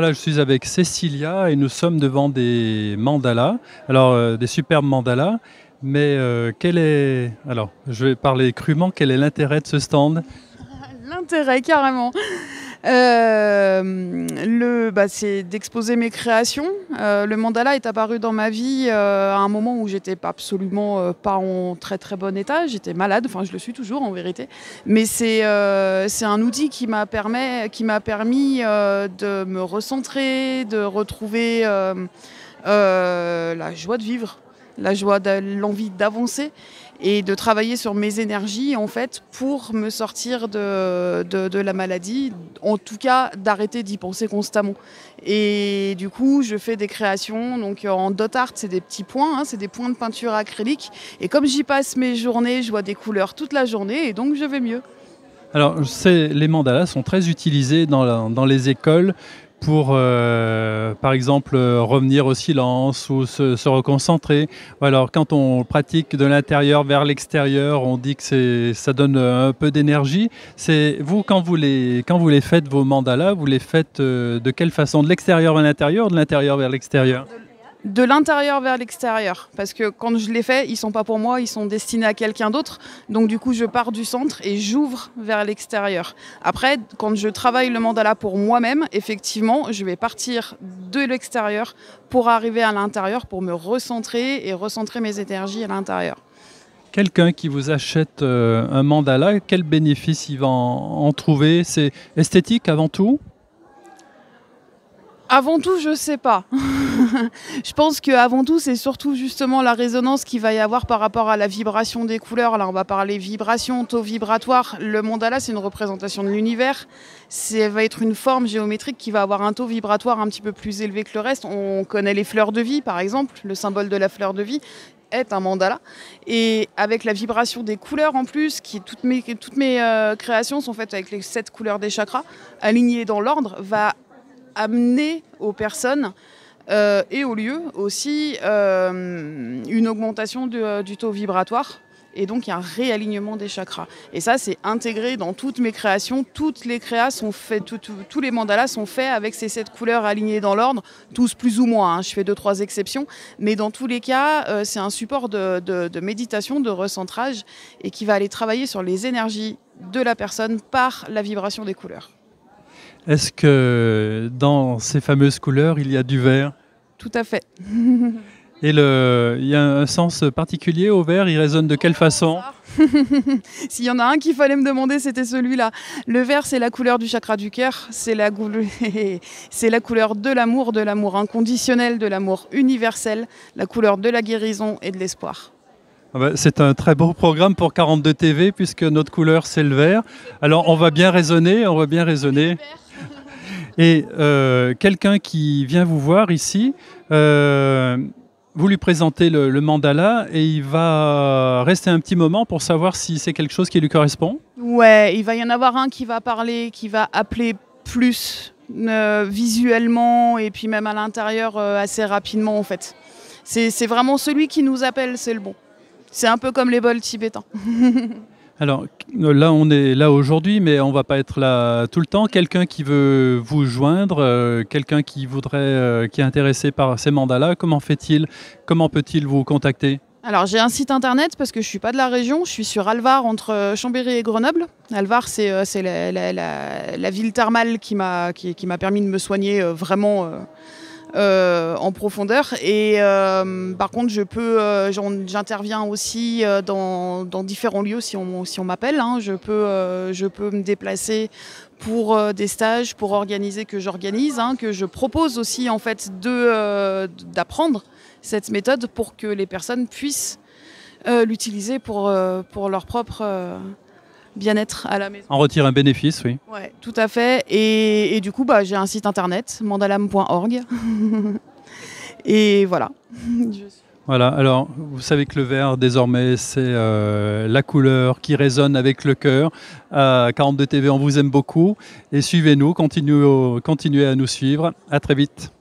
Voilà, je suis avec Cécilia et nous sommes devant des mandalas, alors euh, des superbes mandalas. Mais euh, quel est, alors je vais parler crûment, quel est l'intérêt de ce stand L'intérêt carrément euh, le, bah, c'est d'exposer mes créations. Euh, le mandala est apparu dans ma vie euh, à un moment où j'étais absolument pas en très très bon état. J'étais malade, enfin je le suis toujours en vérité. Mais c'est c'est un outil qui m'a permis, qui m'a permis de me recentrer, de retrouver la joie de vivre la joie, l'envie d'avancer et de travailler sur mes énergies en fait pour me sortir de, la maladie, en tout cas d'arrêter d'y penser constamment. Et du coup, je fais des créations donc euh, en dot art, c'est des petits points, hein, c'est des points de peinture acrylique. Et comme j'y passe mes journées, je vois des couleurs toute la journée et donc je vais mieux. Alors, les mandalas sont très utilisés dans les écoles pour, euh, par exemple, revenir au silence ou se, se, reconcentrer. alors, quand on pratique de l'intérieur vers l'extérieur, on dit que ça donne un peu d'énergie. C'est vous quand vous les quand vous les faites vos mandalas, vous les faites euh, de quelle façon De l'extérieur vers l'intérieur, de l'intérieur vers l'extérieur de l'intérieur vers l'extérieur. Parce que quand je les fais, ils sont pas pour moi, ils sont destinés à quelqu'un d'autre. Donc du coup, je pars du centre et j'ouvre vers l'extérieur. Après, quand je travaille le mandala pour moi-même, effectivement, je vais partir de l'extérieur pour arriver à l'intérieur, pour me recentrer et recentrer mes énergies à l'intérieur. Quelqu'un qui vous achète euh, un mandala, quel bénéfice il va en, trouver C'est esthétique avant tout avant tout, je sais pas. je pense que avant tout, c'est surtout justement la résonance qu'il va y avoir par rapport à la vibration des couleurs. Là, on va parler vibration, taux vibratoire. Le mandala, c'est une représentation de l'univers. Ça va être une forme géométrique qui va avoir un taux vibratoire un petit peu plus élevé que le reste. On connaît les fleurs de vie, par exemple. Le symbole de la fleur de vie est un mandala. Et avec la vibration des couleurs en plus, qui toutes mes, toutes mes euh, créations sont faites avec les sept couleurs des chakras, alignées dans l'ordre, va amener aux personnes euh, et aux lieux aussi euh, une augmentation euh, du taux vibratoire. Et donc, il un réalignement des chakras. Et ça, c'est intégré dans toutes mes créations. Toutes les créas sont faites, tous les mandalas sont faits avec ces sept couleurs alignées dans l'ordre, tous plus ou moins. Hein. Je fais deux, trois exceptions. Mais dans tous les cas, c'est un support de méditation, de recentrage, et qui va aller travailler sur les énergies de la personne par la vibration des couleurs. Est-ce que dans ces fameuses couleurs, il y a du vert Tout à fait. Et le, il y a un sens particulier au vert, il résonne de quelle façon S'il y en a un qu'il fallait me demander, c'était celui-là. Le vert, c'est la couleur du chakra du cœur, c'est la, la couleur de l'amour, de l'amour inconditionnel, de l'amour universel, la couleur de la guérison et de l'espoir. Ah bah, c'est un très beau programme pour 42 TV puisque notre couleur c'est le vert. Alors on va bien raisonner, on va bien raisonner. Et euh, quelqu'un qui vient vous voir ici, euh, vous lui présentez le, mandala et il va rester un petit moment pour savoir si c'est quelque chose qui lui correspond. Ouais, il va y en avoir un qui va parler, qui va appeler plus euh, visuellement et puis même à l'intérieur assez rapidement en fait. C'est vraiment celui qui nous appelle, c'est le bon. C'est un peu comme les bols tibétains. Alors là, on est là aujourd'hui, mais on va pas être là tout le temps. Quelqu'un qui veut vous joindre, euh, quelqu'un qui voudrait, euh, qui est intéressé par ces mandats-là, comment fait-il Comment peut-il vous contacter alors j'ai un site internet parce que je ne suis pas de la région, je suis sur Alvar entre euh, Chambéry et Grenoble. Alvar c'est la, ville thermale qui m'a qui, permis de me soigner vraiment euh, en profondeur. Et euh, par contre, je peux, euh, j'interviens aussi dans, différents lieux si on, si on m'appelle. Hein. Je, peux, je peux me déplacer pour des stages, pour organiser que j'organise, hein, que je propose aussi en fait d'apprendre cette méthode pour que les personnes puissent l'utiliser pour, pour leur propre bien-être à la maison. En retire un bénéfice, oui. Oui, tout à fait. Et, du coup, bah, j'ai un site internet, mandalam.org. et voilà. Voilà, alors vous savez que le vert désormais c'est euh, la couleur qui résonne avec le cœur. 42 euh, TV, on vous aime beaucoup et suivez-nous, continuez, continuez à nous suivre. À très vite.